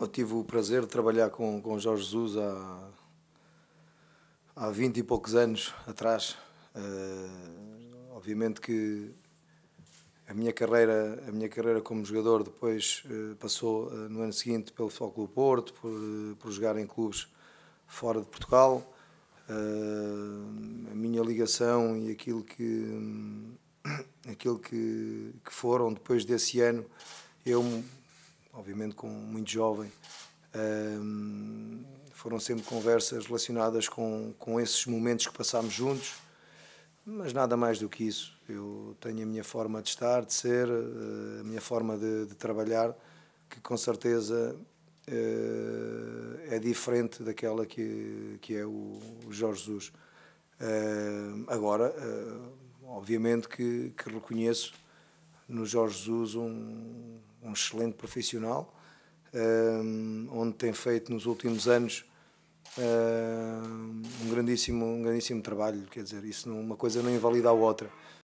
Eu tive o prazer de trabalhar com, com Jorge Jesus há, há 20 e poucos anos atrás. Uh, obviamente que a minha carreira, a minha carreira como jogador depois uh, passou uh, no ano seguinte pelo Futebol Clube Porto, por, por jogar em clubes fora de Portugal. a minha ligação e aquilo que hum, aquilo que, que foram depois desse ano, eu obviamente com muito jovem, um, foram sempre conversas relacionadas com, com esses momentos que passámos juntos, mas nada mais do que isso. Eu tenho a minha forma de estar, de ser, eh, a minha forma de, de trabalhar, que com certeza eh, é diferente daquela que, que é o, Jorge Jesus. Eh, agora, obviamente que, que reconheço no Jorge Jesus um, um excelente profissional, um, onde tem feito nos últimos anos um grandíssimo, um grandíssimo trabalho. Quer dizer, isso não, uma coisa não invalida a outra.